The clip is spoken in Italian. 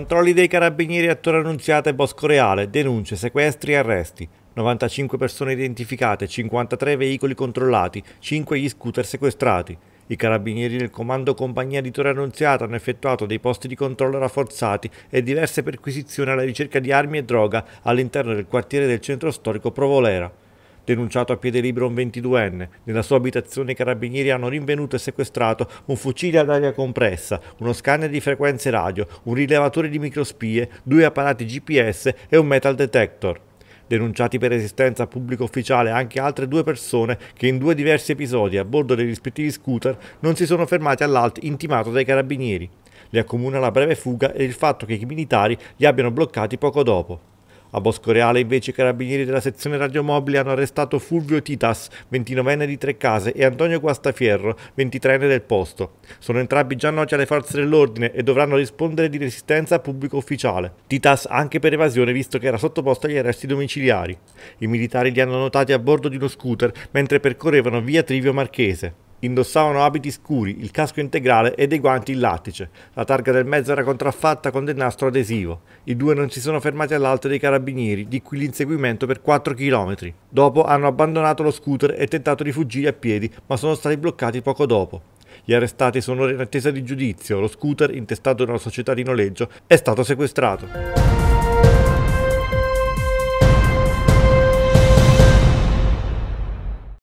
Controlli dei carabinieri a Torre Annunziata e Bosco Reale, denunce, sequestri e arresti. 95 persone identificate, 53 veicoli controllati, 5 gli scooter sequestrati. I carabinieri del comando compagnia di Torre Annunziata hanno effettuato dei posti di controllo rafforzati e diverse perquisizioni alla ricerca di armi e droga all'interno del quartiere del centro storico Provolera denunciato a piede libero un 22enne. Nella sua abitazione i carabinieri hanno rinvenuto e sequestrato un fucile ad aria compressa, uno scanner di frequenze radio, un rilevatore di microspie, due apparati GPS e un metal detector denunciati per resistenza a pubblico ufficiale anche altre due persone che in due diversi episodi a bordo dei rispettivi scooter non si sono fermati all'alt intimato dai carabinieri. Le accomuna la breve fuga e il fatto che i militari li abbiano bloccati poco dopo. A Boscoreale invece i carabinieri della sezione radiomobili hanno arrestato Fulvio Titas, 29enne di case, e Antonio Guastafierro, 23enne del posto. Sono entrambi già noti alle forze dell'ordine e dovranno rispondere di resistenza a pubblico ufficiale. Titas anche per evasione visto che era sottoposto agli arresti domiciliari. I militari li hanno notati a bordo di uno scooter mentre percorrevano via Trivio Marchese. Indossavano abiti scuri, il casco integrale e dei guanti in lattice. La targa del mezzo era contraffatta con del nastro adesivo. I due non si sono fermati all'alto dei carabinieri, di cui l'inseguimento per 4 km. Dopo hanno abbandonato lo scooter e tentato di fuggire a piedi, ma sono stati bloccati poco dopo. Gli arrestati sono in attesa di giudizio. Lo scooter, intestato da una società di noleggio, è stato sequestrato.